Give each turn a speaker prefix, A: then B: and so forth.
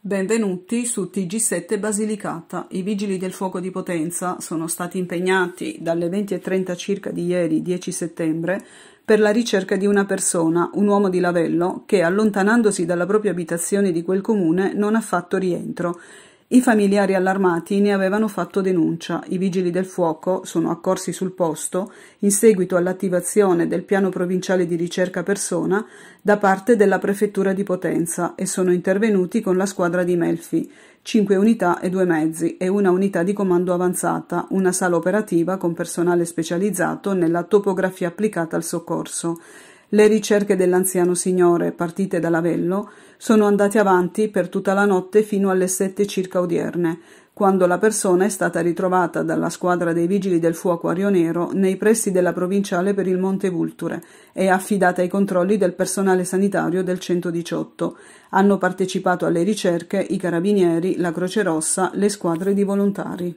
A: Benvenuti su TG7 Basilicata. I vigili del fuoco di Potenza sono stati impegnati dalle 20.30 circa di ieri 10 settembre per la ricerca di una persona, un uomo di Lavello, che allontanandosi dalla propria abitazione di quel comune non ha fatto rientro i familiari allarmati ne avevano fatto denuncia, i vigili del fuoco sono accorsi sul posto in seguito all'attivazione del piano provinciale di ricerca persona da parte della prefettura di Potenza e sono intervenuti con la squadra di Melfi, 5 unità e 2 mezzi e una unità di comando avanzata, una sala operativa con personale specializzato nella topografia applicata al soccorso. Le ricerche dell'anziano signore, partite da Lavello, sono andate avanti per tutta la notte fino alle sette circa odierne, quando la persona è stata ritrovata dalla squadra dei vigili del fuoco Nero nei pressi della provinciale per il Monte Vulture e affidata ai controlli del personale sanitario del 118. Hanno partecipato alle ricerche i carabinieri, la Croce Rossa, le squadre di volontari.